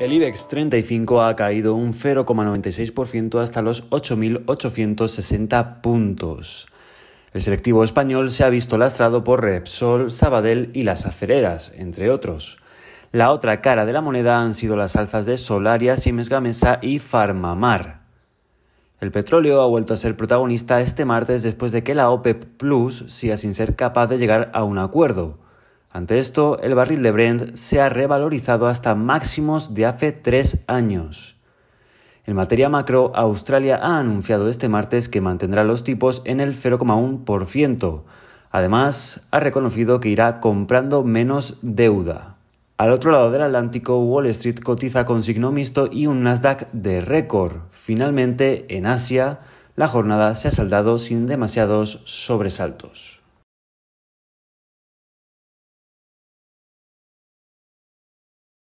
El IBEX 35 ha caído un 0,96% hasta los 8.860 puntos. El selectivo español se ha visto lastrado por Repsol, Sabadell y las acereras, entre otros. La otra cara de la moneda han sido las alzas de Solaria, Siemens Gamesa y Farmamar. El petróleo ha vuelto a ser protagonista este martes después de que la OPEP e Plus siga sin ser capaz de llegar a un acuerdo. Ante esto, el barril de Brent se ha revalorizado hasta máximos de hace tres años. En materia macro, Australia ha anunciado este martes que mantendrá los tipos en el 0,1%. Además, ha reconocido que irá comprando menos deuda. Al otro lado del Atlántico, Wall Street cotiza con signo mixto y un Nasdaq de récord. Finalmente, en Asia, la jornada se ha saldado sin demasiados sobresaltos.